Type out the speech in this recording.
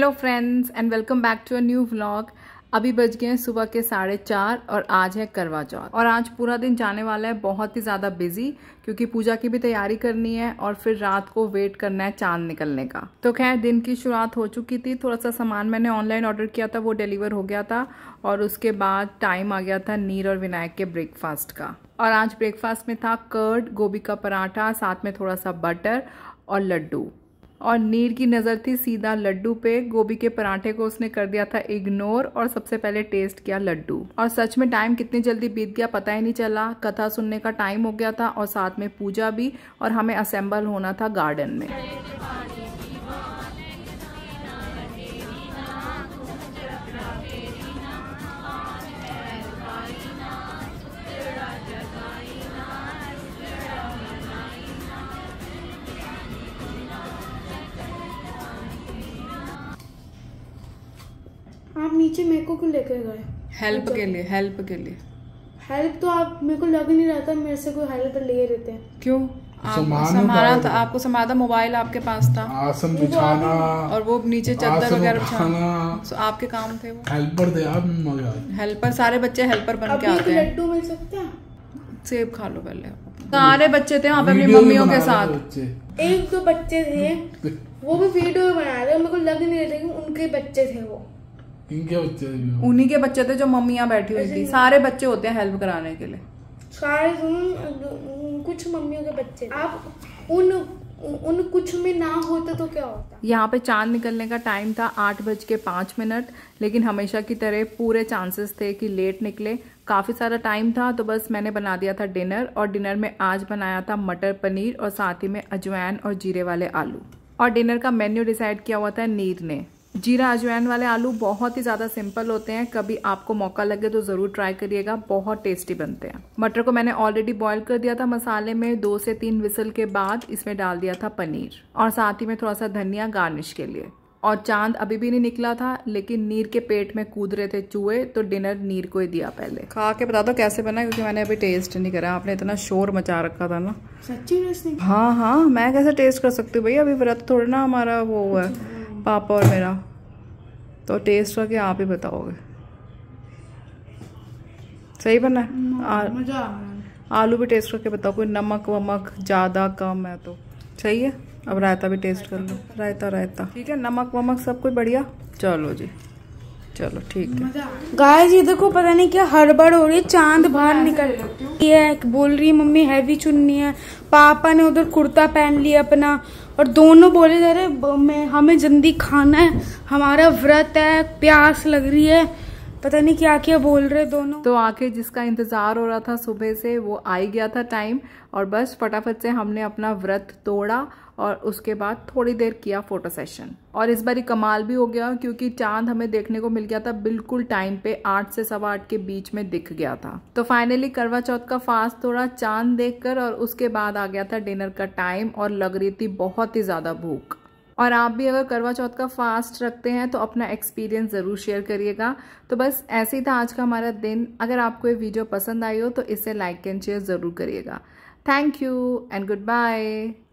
Hello friends and welcome back to a new vlog अभी बज गए हैं सुबह के साढ़े चार और आज है करवा चौथ और आज पूरा दिन जाने वाला है बहुत ही ज़्यादा बिजी क्योंकि पूजा की भी तैयारी करनी है और फिर रात को वेट करना है चांद निकलने का तो खैर दिन की शुरुआत हो चुकी थी थोड़ा सा सामान मैंने ऑनलाइन ऑर्डर किया था वो डिलीवर हो गया था और उसके बाद टाइम आ गया था नीर और विनायक के ब्रेकफास्ट का और आज ब्रेकफास्ट में था कर्ड गोभी का पराठा साथ में थोड़ा सा बटर और लड्डू और नीर की नज़र थी सीधा लड्डू पे गोभी के पराठे को उसने कर दिया था इग्नोर और सबसे पहले टेस्ट किया लड्डू और सच में टाइम कितनी जल्दी बीत गया पता ही नहीं चला कथा सुनने का टाइम हो गया था और साथ में पूजा भी और हमें असेंबल होना था गार्डन में आप नीचे मेरे को क्यों लेकर गए हेल्प के लिए हेल्प के लिए हेल्प तो आप मेरे को लग नहीं रहा था मेरे से कोई हेल्प ले रहे थे क्यों संभाला था आपको संभाला था मोबाइल आपके पास था आसन बिछाना और वो नीचे चद्दर वगैरह बिछाना सो आपके काम थे वो हेल्पर थे आप हेल्पर सारे बच्चे हेल्पर बन के आते तो हैं लड्डू मिल सकते हैं सेब खा लो पहले सारे बच्चे थे वहाँ पे अपनी मम्मियों के साथ एक दो बच्चे थे वो भी वीडियो बना रहे मेरे को लग नहीं रहे थे उनके बच्चे थे वो इनके बच्चे उन्हीं के बच्चे थे जो मम्मिया बैठी हुई थी अच्छा। सारे बच्चे होते हैं हेल्प कराने के लिए कुछ मम्मियों के बच्चे आप उन उन कुछ में ना होता तो क्या होता यहाँ पे चांद निकलने का टाइम था आठ बज के पाँच मिनट लेकिन हमेशा की तरह पूरे चांसेस थे कि लेट निकले काफ़ी सारा टाइम था तो बस मैंने बना दिया था डिनर और डिनर में आज बनाया था मटर पनीर और साथ ही में अजवैन और जीरे वाले आलू और डिनर का मेन्यू डिसाइड किया हुआ था नीर ने जीरा अजवैन वाले आलू बहुत ही ज़्यादा सिंपल होते हैं कभी आपको मौका लगे तो ज़रूर ट्राई करिएगा बहुत टेस्टी बनते हैं मटर को मैंने ऑलरेडी बॉईल कर दिया था मसाले में दो से तीन विसल के बाद इसमें डाल दिया था पनीर और साथ ही में थोड़ा सा धनिया गार्निश के लिए और चांद अभी भी नहीं निकला था लेकिन नीर के पेट में कूद रहे थे चूहे तो डिनर नीर को ही दिया पहले खा के बता दो कैसे बना क्योंकि मैंने अभी टेस्ट नहीं करा आपने इतना शोर मचा रखा था ना सच्ची हाँ हाँ मैं कैसे टेस्ट कर सकती हूँ भैया अभी व्रत थोड़ा ना हमारा वो हुआ है पापा और मेरा तो टेस्ट करके आप ही बताओगे सही बना मज़ा आलू भी टेस्ट करके बताओ कोई नमक वमक ज़्यादा कम है तो सही है अब रायता भी टेस्ट कर लो रायता रायता ठीक है नमक वमक सब कुछ बढ़िया चलो जी चलो ठीक है गाय जी देखो पता नहीं क्या हड़बड़ हो रही है चांद बाहर निकल है बोल रही है मम्मी हैवी चुननी है पापा ने उधर कुर्ता पहन लिया अपना और दोनों बोले जा रहे हमें जल्दी खाना है हमारा व्रत है प्यास लग रही है पता नहीं क्या क्या बोल रहे दोनों तो आके जिसका इंतजार हो रहा था सुबह से वो आ ही गया था टाइम और बस फटाफट से हमने अपना व्रत तोड़ा और उसके बाद थोड़ी देर किया फोटो सेशन और इस बार कमाल भी हो गया क्योंकि चांद हमें देखने को मिल गया था बिल्कुल टाइम पे आठ से सवा आठ के बीच में दिख गया था तो फाइनली करवा चौथ का फास्ट थोड़ा चांद देखकर और उसके बाद आ गया था डिनर का टाइम और लग रही थी बहुत ही ज्यादा भूख और आप भी अगर करवा चौथ का फास्ट रखते हैं तो अपना एक्सपीरियंस ज़रूर शेयर करिएगा तो बस ऐसे ही था आज का हमारा दिन अगर आपको ये वीडियो पसंद आई हो तो इसे लाइक एंड शेयर ज़रूर करिएगा thank you and good bye